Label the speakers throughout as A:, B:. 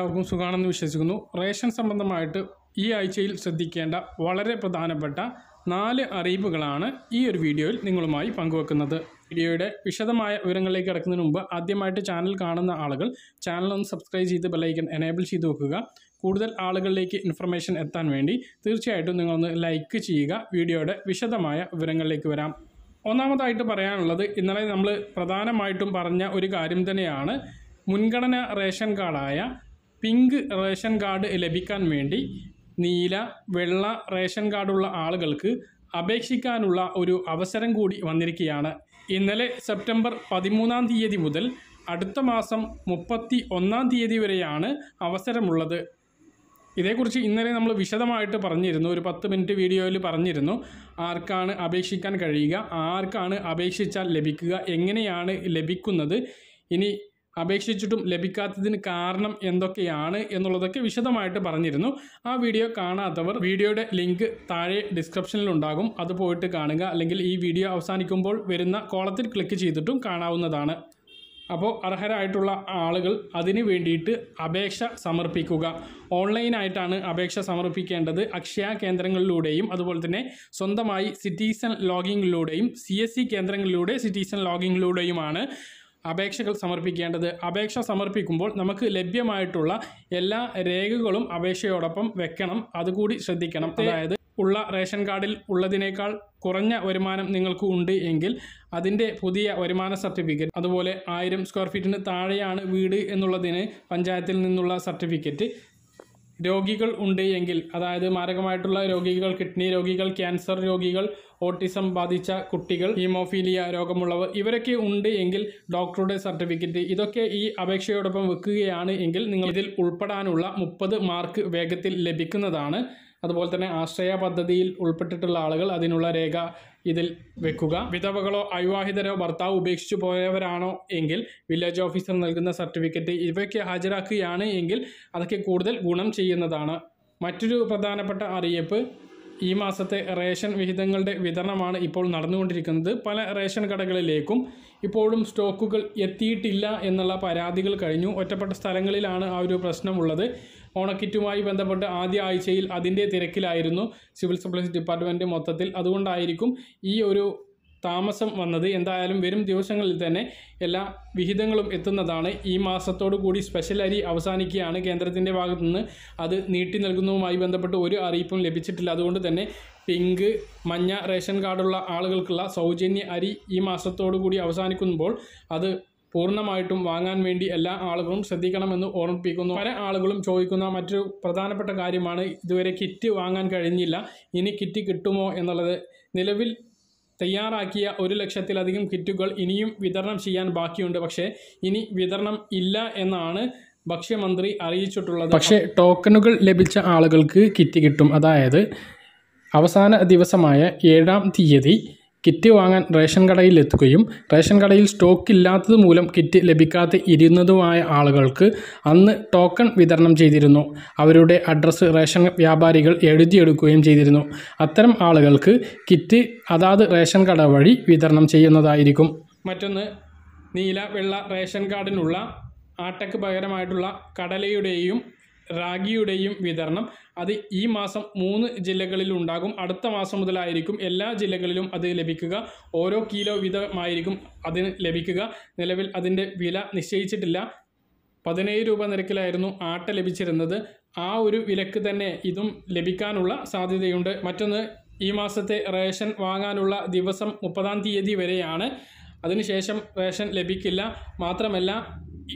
A: എല്ലാവർക്കും സുഖമാണെന്ന് വിശ്വസിക്കുന്നു റേഷൻ സംബന്ധമായിട്ട് ഈ ആഴ്ചയിൽ ശ്രദ്ധിക്കേണ്ട വളരെ പ്രധാനപ്പെട്ട നാല് അറിയിപ്പുകളാണ് ഈ ഒരു വീഡിയോയിൽ നിങ്ങളുമായി പങ്കുവെക്കുന്നത് വീഡിയോയുടെ വിശദമായ വിവരങ്ങളിലേക്ക് കിടക്കുന്നതിന് മുമ്പ് ആദ്യമായിട്ട് ചാനൽ കാണുന്ന ആളുകൾ ചാനൽ ഒന്ന് സബ്സ്ക്രൈബ് ചെയ്ത് ബെല്ലൈക്കൻ എനേബിൾ ചെയ്ത് വെക്കുക കൂടുതൽ ആളുകളിലേക്ക് ഇൻഫർമേഷൻ എത്താൻ വേണ്ടി തീർച്ചയായിട്ടും നിങ്ങളൊന്ന് ലൈക്ക് ചെയ്യുക വീഡിയോയുടെ വിശദമായ വിവരങ്ങളിലേക്ക് വരാം ഒന്നാമതായിട്ട് പറയാനുള്ളത് ഇന്നലെ നമ്മൾ പ്രധാനമായിട്ടും പറഞ്ഞ ഒരു കാര്യം തന്നെയാണ് മുൻഗണന റേഷൻ കാർഡായ പിങ്ക് റേഷൻ കാർഡ് ലഭിക്കാൻ വേണ്ടി നീല വെള്ള റേഷൻ കാർഡുള്ള ആളുകൾക്ക് അപേക്ഷിക്കാനുള്ള ഒരു അവസരം കൂടി വന്നിരിക്കുകയാണ് ഇന്നലെ സെപ്റ്റംബർ പതിമൂന്നാം തീയതി മുതൽ അടുത്ത മാസം മുപ്പത്തി ഒന്നാം തീയതി വരെയാണ് അവസരമുള്ളത് ഇതേക്കുറിച്ച് ഇന്നലെ നമ്മൾ വിശദമായിട്ട് പറഞ്ഞിരുന്നു ഒരു പത്ത് മിനിറ്റ് വീഡിയോയിൽ പറഞ്ഞിരുന്നു ആർക്കാണ് അപേക്ഷിക്കാൻ കഴിയുക ആർക്കാണ് അപേക്ഷിച്ചാൽ ലഭിക്കുക എങ്ങനെയാണ് ലഭിക്കുന്നത് ഇനി അപേക്ഷിച്ചിട്ടും ലഭിക്കാത്തതിന് കാരണം എന്തൊക്കെയാണ് എന്നുള്ളതൊക്കെ വിശദമായിട്ട് പറഞ്ഞിരുന്നു ആ വീഡിയോ കാണാത്തവർ വീഡിയോയുടെ ലിങ്ക് താഴെ ഡിസ്ക്രിപ്ഷനിൽ ഉണ്ടാകും അത് പോയിട്ട് കാണുക അല്ലെങ്കിൽ ഈ വീഡിയോ അവസാനിക്കുമ്പോൾ വരുന്ന കോളത്തിൽ ക്ലിക്ക് ചെയ്തിട്ടും കാണാവുന്നതാണ് അപ്പോൾ അർഹരായിട്ടുള്ള ആളുകൾ അതിന് വേണ്ടിയിട്ട് അപേക്ഷ സമർപ്പിക്കുക ഓൺലൈനായിട്ടാണ് അപേക്ഷ സമർപ്പിക്കേണ്ടത് അക്ഷയ കേന്ദ്രങ്ങളിലൂടെയും അതുപോലെ തന്നെ സ്വന്തമായി സിറ്റിസൺ ലോഗിങ്ങിലൂടെയും സി കേന്ദ്രങ്ങളിലൂടെ സിറ്റിസൺ ലോഗിങ്ങിലൂടെയുമാണ് അപേക്ഷകൾ സമർപ്പിക്കേണ്ടത് അപേക്ഷ സമർപ്പിക്കുമ്പോൾ നമുക്ക് ലഭ്യമായിട്ടുള്ള എല്ലാ രേഖകളും അപേക്ഷയോടൊപ്പം വെക്കണം അതുകൂടി ശ്രദ്ധിക്കണം അതായത് ഉള്ള റേഷൻ കാർഡിൽ ഉള്ളതിനേക്കാൾ കുറഞ്ഞ വരുമാനം നിങ്ങൾക്ക് ഉണ്ട് എങ്കിൽ അതിൻ്റെ പുതിയ വരുമാന സർട്ടിഫിക്കറ്റ് അതുപോലെ ആയിരം സ്ക്വയർ ഫീറ്റിന് താഴെയാണ് വീട് എന്നുള്ളതിന് പഞ്ചായത്തിൽ നിന്നുള്ള സർട്ടിഫിക്കറ്റ് രോഗികൾ ഉണ്ട് എങ്കിൽ അതായത് മാരകമായിട്ടുള്ള രോഗികൾ കിഡ്നി രോഗികൾ ക്യാൻസർ രോഗികൾ ഓട്ടിസം ബാധിച്ച കുട്ടികൾ ഹീമോഫീലിയ രോഗമുള്ളവർ ഇവരൊക്കെ ഉണ്ട് എങ്കിൽ ഡോക്ടറുടെ സർട്ടിഫിക്കറ്റ് ഇതൊക്കെ ഈ അപേക്ഷയോടൊപ്പം വെക്കുകയാണ് എങ്കിൽ നിങ്ങൾ ഇതിൽ ഉൾപ്പെടാനുള്ള മുപ്പത് മാർക്ക് വേഗത്തിൽ ലഭിക്കുന്നതാണ് അതുപോലെ തന്നെ ആശ്രയ പദ്ധതിയിൽ ഉൾപ്പെട്ടിട്ടുള്ള ആളുകൾ അതിനുള്ള രേഖ ഇതിൽ വെക്കുക വിധവകളോ അവിവാഹിതരോ ഭർത്താവ് ഉപേക്ഷിച്ചു പോയവരാണോ എങ്കിൽ വില്ലേജ് ഓഫീസർ നൽകുന്ന സർട്ടിഫിക്കറ്റ് ഇവയ്ക്ക് ഹാജരാക്കുകയാണ് എങ്കിൽ അതൊക്കെ കൂടുതൽ ഗുണം ചെയ്യുന്നതാണ് മറ്റൊരു പ്രധാനപ്പെട്ട അറിയിപ്പ് ഈ മാസത്തെ റേഷൻ വിഹിതങ്ങളുടെ വിതരണമാണ് ഇപ്പോൾ നടന്നുകൊണ്ടിരിക്കുന്നത് പല റേഷൻ കടകളിലേക്കും ഇപ്പോഴും സ്റ്റോക്കുകൾ എത്തിയിട്ടില്ല എന്നുള്ള പരാതികൾ കഴിഞ്ഞു ഒറ്റപ്പെട്ട സ്ഥലങ്ങളിലാണ് ആ ഒരു പ്രശ്നമുള്ളത് ഓണക്കിറ്റുമായി ബന്ധപ്പെട്ട് ആദ്യ ആഴ്ചയിൽ അതിൻ്റെ തിരക്കിലായിരുന്നു സിവിൽ സപ്ലൈസ് ഡിപ്പാർട്ട്മെൻറ്റ് മൊത്തത്തിൽ അതുകൊണ്ടായിരിക്കും ഈ ഒരു താമസം വന്നത് എന്തായാലും വരും ദിവസങ്ങളിൽ തന്നെ എല്ലാ വിഹിതങ്ങളും എത്തുന്നതാണ് ഈ മാസത്തോടു കൂടി സ്പെഷ്യൽ അരി അവസാനിക്കുകയാണ് കേന്ദ്രത്തിൻ്റെ ഭാഗത്തുനിന്ന് അത് നീട്ടി നൽകുന്നതുമായി ബന്ധപ്പെട്ട് ഒരു അറിയിപ്പും ലഭിച്ചിട്ടില്ല അതുകൊണ്ട് തന്നെ പിങ്ക് മഞ്ഞ റേഷൻ കാർഡുള്ള ആളുകൾക്കുള്ള സൗജന്യ അരി ഈ മാസത്തോടു കൂടി അവസാനിക്കുമ്പോൾ അത് പൂർണ്ണമായിട്ടും വാങ്ങാൻ വേണ്ടി എല്ലാ ആളുകളും ശ്രദ്ധിക്കണമെന്ന് ഓർമ്മിപ്പിക്കുന്നു പല ആളുകളും ചോദിക്കുന്ന മറ്റൊരു പ്രധാനപ്പെട്ട കാര്യമാണ് ഇതുവരെ കിറ്റ് വാങ്ങാൻ കഴിഞ്ഞില്ല ഇനി കിറ്റ് കിട്ടുമോ എന്നുള്ളത് നിലവിൽ തയ്യാറാക്കിയ ഒരു ലക്ഷത്തിലധികം കിറ്റുകൾ ഇനിയും വിതരണം ചെയ്യാൻ ബാക്കിയുണ്ട് പക്ഷേ ഇനി വിതരണം ഇല്ല എന്നാണ് ഭക്ഷ്യമന്ത്രി അറിയിച്ചിട്ടുള്ളത് പക്ഷേ ടോക്കണുകൾ ലഭിച്ച ആളുകൾക്ക് കിറ്റ് കിട്ടും അതായത് അവസാന ദിവസമായ ഏഴാം തീയതി കിറ്റ് വാങ്ങാൻ റേഷൻ കടയിൽ എത്തുകയും റേഷൻ കടയിൽ സ്റ്റോക്ക് ഇല്ലാത്തത് മൂലം കിറ്റ് ലഭിക്കാതെ ഇരുന്നതുമായ ആളുകൾക്ക് അന്ന് ടോക്കൺ വിതരണം ചെയ്തിരുന്നു അവരുടെ അഡ്രസ്സ് റേഷൻ വ്യാപാരികൾ എഴുതിയെടുക്കുകയും ചെയ്തിരുന്നു അത്തരം ആളുകൾക്ക് കിറ്റ് അതാത് റേഷൻ കട വഴി വിതരണം ചെയ്യുന്നതായിരിക്കും മറ്റൊന്ന് നീല വെള്ള റേഷൻ കാർഡിനുള്ള ആട്ടയ്ക്ക് പകരമായിട്ടുള്ള കടലയുടെയും റാഗിയുടെയും വിതരണം അത് ഈ മാസം മൂന്ന് ജില്ലകളിൽ ഉണ്ടാകും അടുത്ത മാസം മുതലായിരിക്കും എല്ലാ ജില്ലകളിലും അത് ലഭിക്കുക ഓരോ കിലോ വിതമായിരിക്കും അതിന് ലഭിക്കുക നിലവിൽ അതിൻ്റെ വില നിശ്ചയിച്ചിട്ടില്ല പതിനേഴ് രൂപ നിരക്കിലായിരുന്നു ആട്ട ലഭിച്ചിരുന്നത് ആ ഒരു വിലക്ക് തന്നെ ഇതും ലഭിക്കാനുള്ള സാധ്യതയുണ്ട് മറ്റൊന്ന് ഈ മാസത്തെ റേഷൻ വാങ്ങാനുള്ള ദിവസം മുപ്പതാം തീയതി വരെയാണ് അതിനുശേഷം റേഷൻ ലഭിക്കില്ല മാത്രമല്ല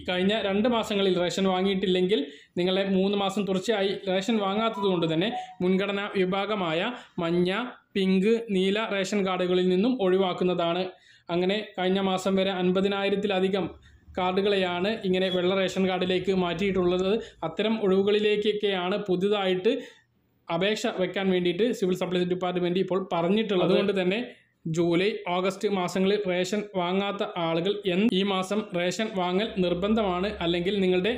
A: കഴിഞ്ഞ രണ്ട് മാസങ്ങളിൽ റേഷൻ വാങ്ങിയിട്ടില്ലെങ്കിൽ നിങ്ങളെ മൂന്ന് മാസം തുടർച്ചയായി റേഷൻ വാങ്ങാത്തതുകൊണ്ട് തന്നെ മുൻഗണനാ വിഭാഗമായ മഞ്ഞ പിങ്ക് നീല റേഷൻ കാർഡുകളിൽ നിന്നും ഒഴിവാക്കുന്നതാണ് അങ്ങനെ കഴിഞ്ഞ മാസം വരെ അൻപതിനായിരത്തിലധികം കാർഡുകളെയാണ് ഇങ്ങനെ വെള്ള റേഷൻ കാർഡിലേക്ക് മാറ്റിയിട്ടുള്ളത് അത്തരം ഒഴിവുകളിലേക്കൊക്കെയാണ് പുതുതായിട്ട് അപേക്ഷ വെക്കാൻ വേണ്ടിയിട്ട് സിവിൽ സപ്ലൈസ് ഡിപ്പാർട്ട്മെൻറ്റ് ഇപ്പോൾ പറഞ്ഞിട്ടുള്ളത് അതുകൊണ്ട് തന്നെ ജൂലൈ ഓഗസ്റ്റ് മാസങ്ങളിൽ റേഷൻ വാങ്ങാത്ത ആളുകൾ എന്ന് ഈ മാസം റേഷൻ വാങ്ങൽ നിർബന്ധമാണ് അല്ലെങ്കിൽ നിങ്ങളുടെ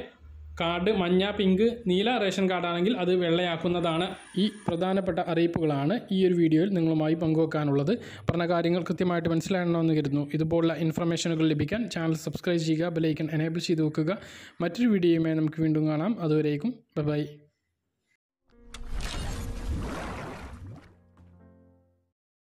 A: കാർഡ് മഞ്ഞ പിങ്ക് നീല റേഷൻ കാർഡാണെങ്കിൽ അത് വെള്ളയാക്കുന്നതാണ് ഈ പ്രധാനപ്പെട്ട അറിയിപ്പുകളാണ് ഈ ഒരു വീഡിയോയിൽ നിങ്ങളുമായി പങ്കുവെക്കാനുള്ളത് പറഞ്ഞ കാര്യങ്ങൾ കൃത്യമായിട്ട് മനസ്സിലാകണമെന്ന് കരുതുന്നു ഇതുപോലുള്ള ഇൻഫർമേഷനുകൾ ലഭിക്കാൻ ചാനൽ സബ്സ്ക്രൈബ് ചെയ്യുക ബെലൈക്കൻ എനേബിൾ ചെയ്ത് വെക്കുക മറ്റൊരു വീഡിയോയുമായി നമുക്ക് വീണ്ടും കാണാം അതുവരേക്കും ബൈ